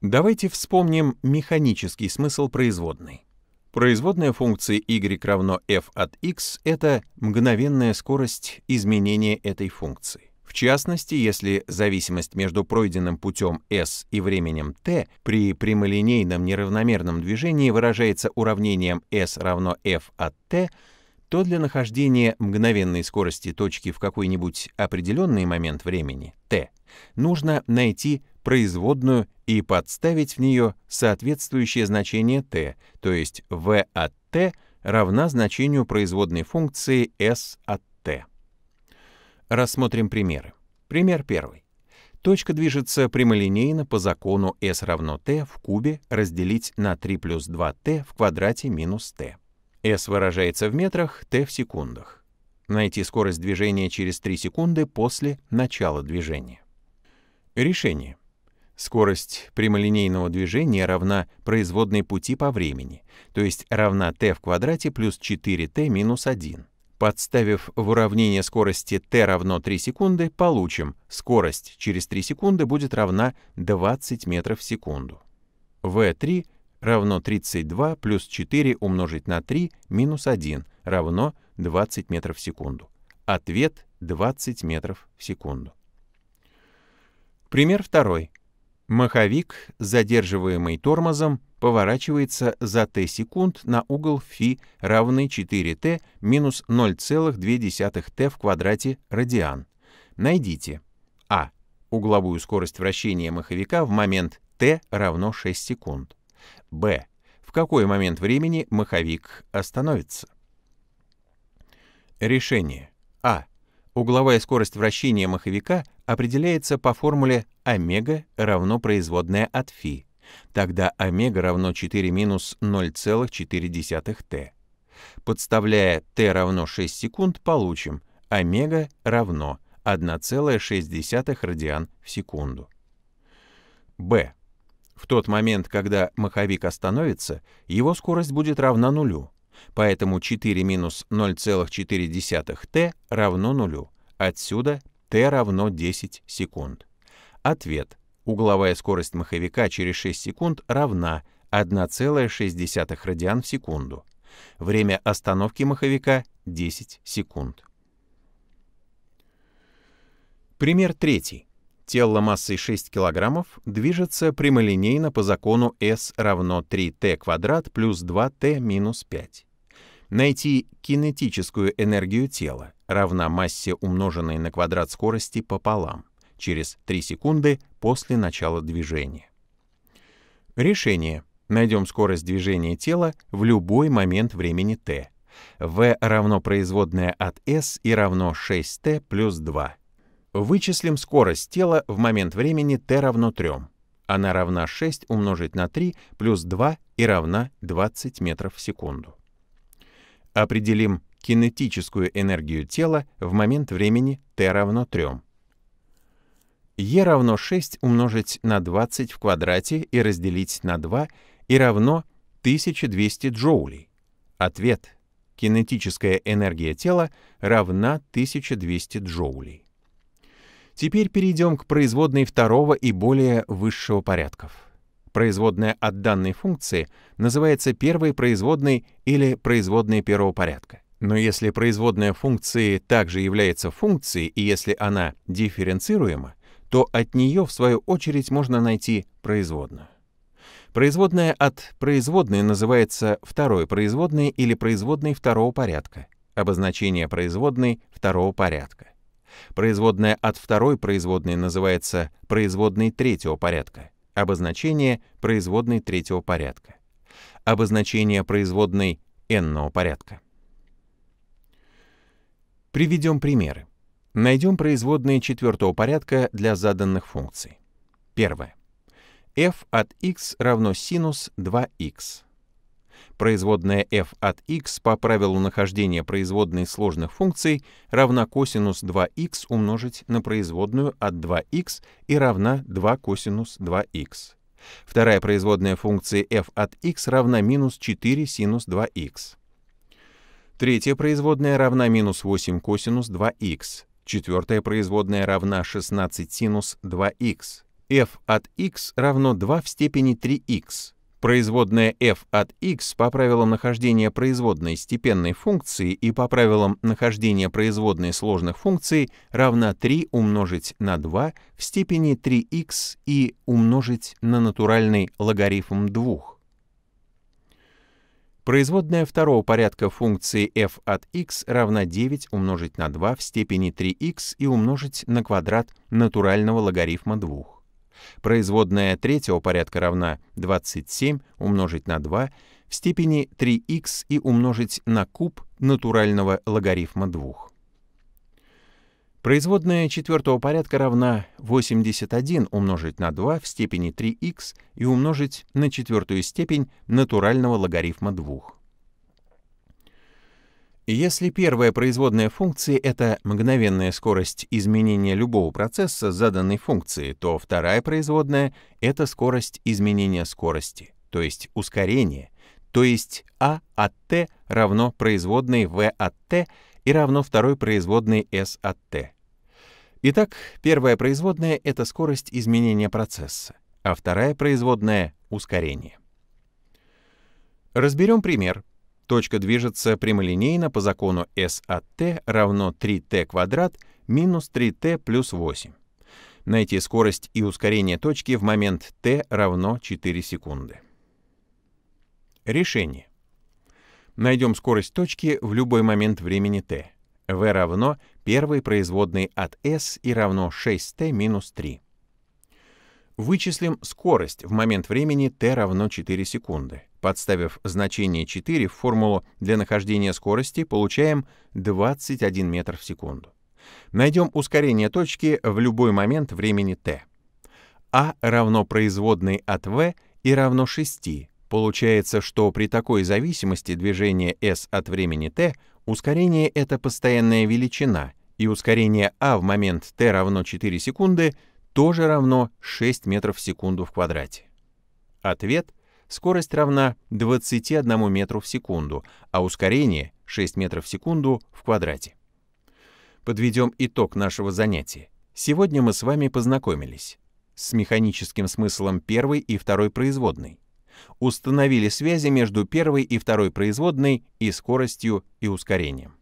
Давайте вспомним механический смысл производной. Производная функции y равно f от x — это мгновенная скорость изменения этой функции. В частности, если зависимость между пройденным путем s и временем t при прямолинейном неравномерном движении выражается уравнением s равно f от t, то для нахождения мгновенной скорости точки в какой-нибудь определенный момент времени t нужно найти производную и подставить в нее соответствующее значение t, то есть v от t равна значению производной функции s от t. Рассмотрим примеры. Пример первый. Точка движется прямолинейно по закону s равно t в кубе разделить на 3 плюс 2t в квадрате минус t. s выражается в метрах, t в секундах. Найти скорость движения через 3 секунды после начала движения. Решение. Скорость прямолинейного движения равна производной пути по времени, то есть равна t в квадрате плюс 4t минус 1. Подставив в уравнение скорости t равно 3 секунды, получим скорость через 3 секунды будет равна 20 метров в секунду. v3 равно 32 плюс 4 умножить на 3 минус 1 равно 20 метров в секунду. Ответ 20 метров в секунду. Пример второй. Маховик, задерживаемый тормозом, поворачивается за t секунд на угол φ равный 4t минус 0,2t в квадрате радиан. Найдите а. угловую скорость вращения маховика в момент t равно 6 секунд, б. в какой момент времени маховик остановится. Решение а. Угловая скорость вращения маховика определяется по формуле омега равно производная от φ. Тогда омега равно 4 минус 0,4t. Подставляя t равно 6 секунд, получим омега равно 1,6 радиан в секунду. b. В тот момент, когда маховик остановится, его скорость будет равна нулю, поэтому 4 минус 0,4t равно нулю. Отсюда t равно 10 секунд. Ответ. Угловая скорость маховика через 6 секунд равна 1,6 радиан в секунду. Время остановки маховика — 10 секунд. Пример третий. Тело массой 6 кг движется прямолинейно по закону S равно 3t квадрат плюс 2t минус 5. Найти кинетическую энергию тела равна массе, умноженной на квадрат скорости пополам через 3 секунды после начала движения. Решение. Найдем скорость движения тела в любой момент времени t. v равно производная от s и равно 6t плюс 2. Вычислим скорость тела в момент времени t равно 3. Она равна 6 умножить на 3 плюс 2 и равна 20 метров в секунду. Определим кинетическую энергию тела в момент времени t равно 3 e равно 6 умножить на 20 в квадрате и разделить на 2 и равно 1200 джоулей. Ответ. Кинетическая энергия тела равна 1200 джоулей. Теперь перейдем к производной второго и более высшего порядков. Производная от данной функции называется первой производной или производной первого порядка. Но если производная функции также является функцией, и если она дифференцируема, то от нее, в свою очередь, можно найти производную. Производная от производной называется второй производной или производной второго порядка. Обозначение производной второго порядка. Производная от второй производной называется производной третьего порядка. Обозначение производной третьего порядка. Обозначение производной n порядка. Приведем примеры. Найдем производные четвертого порядка для заданных функций. Первое. f от x равно синус 2x. Производная f от x по правилу нахождения производной сложных функций равна косинус 2x умножить на производную от 2x и равна 2 косинус 2x. Вторая производная функции f от x равна минус 4 синус 2x. Третья производная равна минус 8 косинус 2х. Четвертая производная равна 16 синус 2х. f от x равно 2 в степени 3х. Производная f от x по правилам нахождения производной степенной функции и по правилам нахождения производной сложных функций равна 3 умножить на 2 в степени 3х и умножить на натуральный логарифм 2. Производная второго порядка функции f от x равна 9 умножить на 2 в степени 3x и умножить на квадрат натурального логарифма 2. Производная третьего порядка равна 27 умножить на 2 в степени 3 x и умножить на куб натурального логарифма 2. Производная четвертого порядка равна 81 умножить на 2 в степени 3х и умножить на четвертую степень натурального логарифма 2. Если первая производная функции — это мгновенная скорость изменения любого процесса заданной функции, то вторая производная — это скорость изменения скорости, то есть ускорение, то есть А от t равно производной v от t и равно второй производной S от T. Итак, первая производная — это скорость изменения процесса, а вторая производная — ускорение. Разберем пример. Точка движется прямолинейно по закону S от t равно 3t квадрат минус 3t плюс 8. Найти скорость и ускорение точки в момент t равно 4 секунды. Решение. Найдем скорость точки в любой момент времени t. v равно первой производной от s и равно 6t минус 3. Вычислим скорость в момент времени t равно 4 секунды. Подставив значение 4 в формулу для нахождения скорости, получаем 21 метр в секунду. Найдем ускорение точки в любой момент времени t. a а равно производной от v и равно 6, Получается, что при такой зависимости движения s от времени t ускорение — это постоянная величина, и ускорение а в момент t равно 4 секунды тоже равно 6 метров в секунду в квадрате. Ответ — скорость равна 21 метру в секунду, а ускорение — 6 метров в секунду в квадрате. Подведем итог нашего занятия. Сегодня мы с вами познакомились с механическим смыслом первой и второй производной, установили связи между первой и второй производной и скоростью и ускорением.